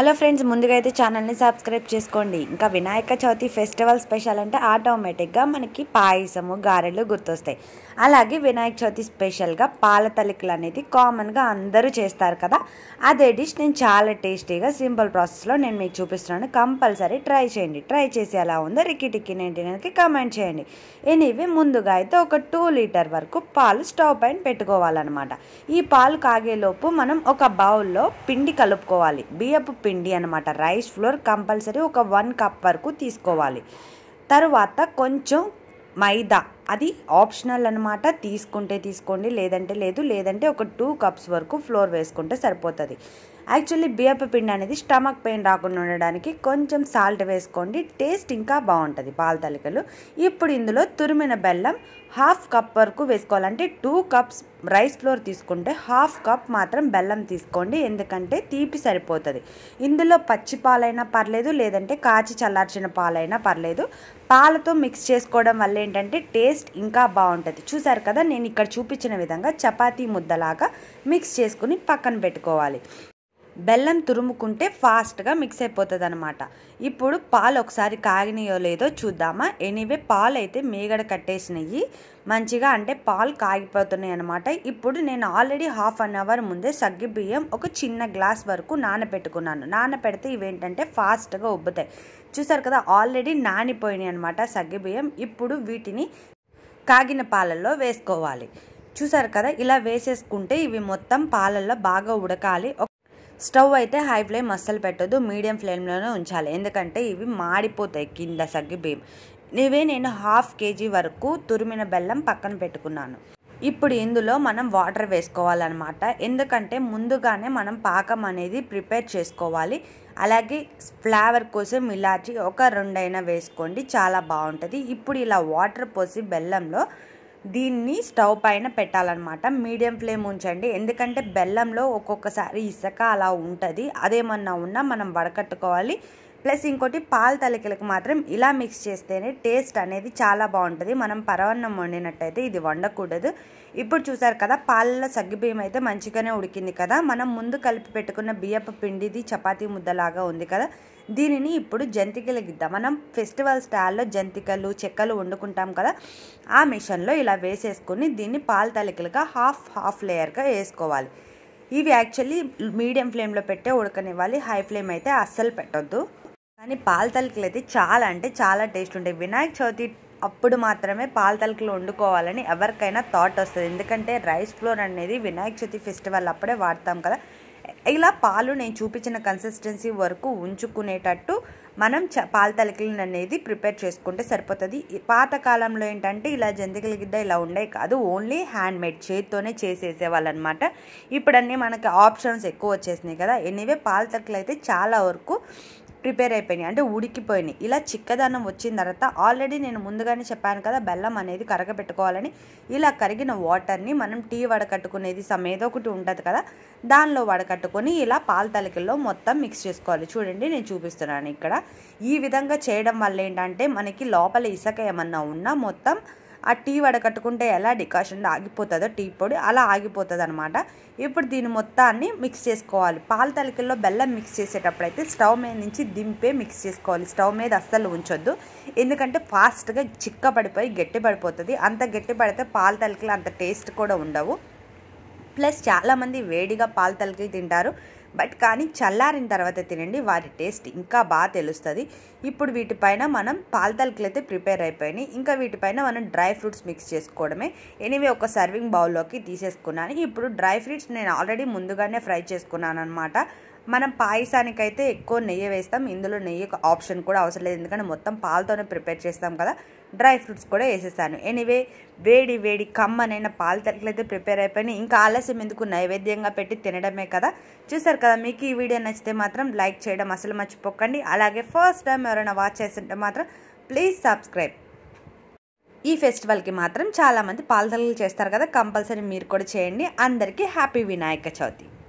hello friends ముందుగా అయితే ఛానల్ని సబ్స్క్రైబ్ చేసుకోండి ఇంకా వినాయక చవితి ఫెస్టివల్ స్పెషల్ అంటే ఆటోమేటిక్గా మనకి పాయసము గారెలు గుర్తొస్తాయి అలాగే వినాయక చవితి స్పెషల్గా పాల తలికలు అనేది కామన్గా అందరూ చేస్తారు కదా అదే డిష్ నేను చాలా టేస్టీగా సింపుల్ ప్రాసెస్లో నేను మీకు చూపిస్తున్నాను కంపల్సరీ ట్రై చేయండి ట్రై చేసి ఎలా ఉందో రికిటికి నేంటినకి కమెంట్ చేయండి ఎనీవే ముందుగా అయితే ఒక టూ లీటర్ వరకు పాలు స్టవ్ పైన పెట్టుకోవాలన్నమాట ఈ పాలు కాగేలోపు మనం ఒక బౌల్లో పిండి కలుపుకోవాలి బియ్యపు పిండి పిండి అనమాట రైస్ ఫ్లోర్ కంపల్సరీ ఒక వన్ కప్ వరకు తీసుకోవాలి తర్వాత కొంచెం మైదా అది ఆప్షనల్ అనమాట తీసుకుంటే తీసుకోండి లేదంటే లేదు లేదంటే ఒక టూ కప్స్ వరకు ఫ్లోర్ వేసుకుంటే సరిపోతుంది యాక్చువల్లీ బియ్యప్ప పిండి అనేది స్టమక్ పెయిన్ రాకుండా ఉండడానికి కొంచెం సాల్ట్ వేసుకోండి టేస్ట్ ఇంకా బాగుంటుంది పాల తలికలు ఇప్పుడు ఇందులో తురిమిన బెల్లం హాఫ్ కప్ వరకు వేసుకోవాలంటే టూ కప్స్ రైస్ ఫ్లోర్ తీసుకుంటే హాఫ్ కప్ మాత్రం బెల్లం తీసుకోండి ఎందుకంటే తీపి సరిపోతుంది ఇందులో పచ్చి పాలైనా పర్లేదు లేదంటే కాచి చల్లార్చిన పాలైనా పర్లేదు పాలతో మిక్స్ చేసుకోవడం వల్ల ఏంటంటే టేస్ట్ ఇంకా బాగుంటుంది చూసారు కదా నేను ఇక్కడ చూపించిన విధంగా చపాతీ ముద్దలాగా మిక్స్ చేసుకుని పక్కన పెట్టుకోవాలి బెల్లం తురుముకుంటే ఫాస్ట్గా మిక్స్ అయిపోతుంది అనమాట ఇప్పుడు పాలు ఒకసారి కాగినాయో లేదో చూద్దామా ఎనీవే పాలు అయితే మీగడ కట్టేసినవి మంచిగా అంటే పాలు కాగిపోతున్నాయి అనమాట ఇప్పుడు నేను ఆల్రెడీ హాఫ్ అన్ అవర్ ముందే సగ్గి బియ్యం ఒక చిన్న గ్లాస్ వరకు నానబెట్టుకున్నాను నానబెడితే ఇవేంటంటే ఫాస్ట్గా ఉబ్బుతాయి చూసారు కదా ఆల్రెడీ నానిపోయినాయి అనమాట సగ్గి బియ్యం ఇప్పుడు వీటిని కాగిన పాలల్లో వేసుకోవాలి చూసారు కదా ఇలా వేసేసుకుంటే ఇవి మొత్తం పాలల్లో బాగా ఉడకాలి స్టవ్ అయితే హై ఫ్లేమ్ అస్సలు పెట్టద్దు మీడియం ఫ్లేమ్లోనే ఉంచాలి ఎందుకంటే ఇవి మాడిపోతాయి కింద సగ్గి బియ్యం ఇవే నేను హాఫ్ కేజీ వరకు తురిమిన బెల్లం పక్కన పెట్టుకున్నాను ఇప్పుడు ఇందులో మనం వాటర్ వేసుకోవాలన్నమాట ఎందుకంటే ముందుగానే మనం పాకం అనేది ప్రిపేర్ చేసుకోవాలి అలాగే ఫ్లేవర్ కోసం ఇలాచి ఒక రెండైనా వేసుకోండి చాలా బాగుంటుంది ఇప్పుడు ఇలా వాటర్ పోసి బెల్లంలో దీన్ని స్టవ్ పైన పెట్టాలన్నమాట మీడియం ఫ్లేమ్ ఉంచండి ఎందుకంటే బెల్లంలో ఒక్కొక్కసారి ఇసక అలా ఉంటుంది అదేమన్నా ఉన్నా మనం వడకట్టుకోవాలి ప్లస్ ఇంకోటి పాల తలికలకు మాత్రం ఇలా మిక్స్ చేస్తేనే టేస్ట్ అనేది చాలా బాగుంటుంది మనం పరవన్నం వండినట్టయితే ఇది వండకూడదు ఇప్పుడు చూసారు కదా పాలలో బియ్యం అయితే మంచిగానే ఉడికింది కదా మనం ముందు కలిపి పెట్టుకున్న బియ్యపు పిండిది చపాతీ ముద్దలాగా ఉంది కదా దీనిని ఇప్పుడు జంతికలు గిద్దాం మనం ఫెస్టివల్ స్టైల్లో జంతికలు చెక్కలు వండుకుంటాం కదా ఆ మిషన్లో ఇలా వేసేసుకుని దీన్ని పాలు తలికలుగా హాఫ్ హాఫ్ లేయర్గా వేసుకోవాలి ఇవి యాక్చువల్లీ మీడియం ఫ్లేమ్లో పెట్టే ఉడకనివ్వాలి హై ఫ్లేమ్ అయితే అస్సలు పెట్టద్దు కానీ తలికలు అయితే చాలా అంటే చాలా టేస్ట్ ఉంటాయి వినాయక చవితి అప్పుడు మాత్రమే పాలతలకలు వండుకోవాలని ఎవరికైనా థాట్ వస్తుంది ఎందుకంటే రైస్ ఫ్లోర్ అనేది వినాయక చవితి ఫెస్టివల్ అప్పుడే వాడతాం కదా ఇలా పాలు నేను చూపించిన కన్సిస్టెన్సీ వరకు ఉంచుకునేటట్టు మనం చ పాల తలకిలను అనేది ప్రిపేర్ చేసుకుంటే సరిపోతుంది పాతకాలంలో ఏంటంటే ఇలా జంతికల గిద్ద ఇలా ఉండే కాదు ఓన్లీ హ్యాండ్ మేడ్ చేతితోనే అనమాట ఇప్పుడన్నీ మనకి ఆప్షన్స్ ఎక్కువ వచ్చేసినాయి కదా ఎనీవే పాల తలకలు అయితే చాలా వరకు ప్రిపేర్ అయిపోయినాయి అంటే ఉడికిపోయినాయి ఇలా చిక్కదనం వచ్చిన తర్వాత ఆల్రెడీ నేను ముందుగానే చెప్పాను కదా బెల్లం అనేది కరగబెట్టుకోవాలని ఇలా కరిగిన వాటర్ని మనం టీ వడకట్టుకునేది సమయం ఒకటి ఉంటుంది కదా దానిలో వడకట్టుకొని ఇలా పాల తలకిల్లో మొత్తం మిక్స్ చేసుకోవాలి చూడండి నేను చూపిస్తున్నాను ఇక్కడ ఈ విధంగా చేయడం వల్ల ఏంటంటే మనకి లోపల ఇసక ఏమన్నా ఉన్నా మొత్తం ఆ టీ వడకట్టుకుంటే ఎలా డికాషన్ ఆగిపోతుందో టీ పొడి అలా ఆగిపోతుంది అనమాట ఇప్పుడు దీని మొత్తాన్ని మిక్స్ చేసుకోవాలి పాల తలికల్లో బెల్లం మిక్స్ చేసేటప్పుడైతే స్టవ్ మీద నుంచి దింపే మిక్స్ చేసుకోవాలి స్టవ్ మీద అస్సలు ఉంచొద్దు ఎందుకంటే ఫాస్ట్గా చిక్క పడిపోయి గట్టి పడిపోతుంది అంత గట్టి పడితే పాల తలికలు అంత టేస్ట్ కూడా ఉండవు ప్లస్ చాలామంది వేడిగా పాలు తలికి తింటారు బట్ కానీ చల్లారిన తర్వాత తినండి వాటి టేస్ట్ ఇంకా బాగా తెలుస్తుంది ఇప్పుడు వీటిపైన మనం పాల్తలకులు అయితే ప్రిపేర్ అయిపోయినాయి ఇంకా వీటిపైన మనం డ్రై ఫ్రూట్స్ మిక్స్ చేసుకోవడమే ఎనివే ఒక సర్వింగ్ బౌల్లోకి తీసేసుకున్నాను ఇప్పుడు డ్రై ఫ్రూట్స్ నేను ఆల్రెడీ ముందుగానే ఫ్రై చేసుకున్నాను అనమాట మనం పాయసానికైతే ఎక్కువ నెయ్యి వేస్తాం ఇందులో నెయ్యి ఆప్షన్ కూడా అవసరం లేదు ఎందుకంటే మొత్తం పాలతోనే ప్రిపేర్ చేస్తాం కదా డ్రై ఫ్రూట్స్ కూడా వేసేసాను ఎనీవే వేడి వేడి కమ్మనైనా పాలు తరకలు అయితే ప్రిపేర్ అయిపోయినాయి ఇంకా ఆలస్యం ఎందుకు నైవేద్యంగా పెట్టి తినడమే కదా చూసారు కదా మీకు ఈ వీడియో నచ్చితే మాత్రం లైక్ చేయడం అసలు మర్చిపోకండి అలాగే ఫస్ట్ టైం ఎవరైనా వాచ్ చేస్తుంటే మాత్రం ప్లీజ్ సబ్స్క్రైబ్ ఈ ఫెస్టివల్కి మాత్రం చాలామంది తరగలు చేస్తారు కదా కంపల్సరీ మీరు కూడా చేయండి అందరికీ హ్యాపీ వినాయక చవితి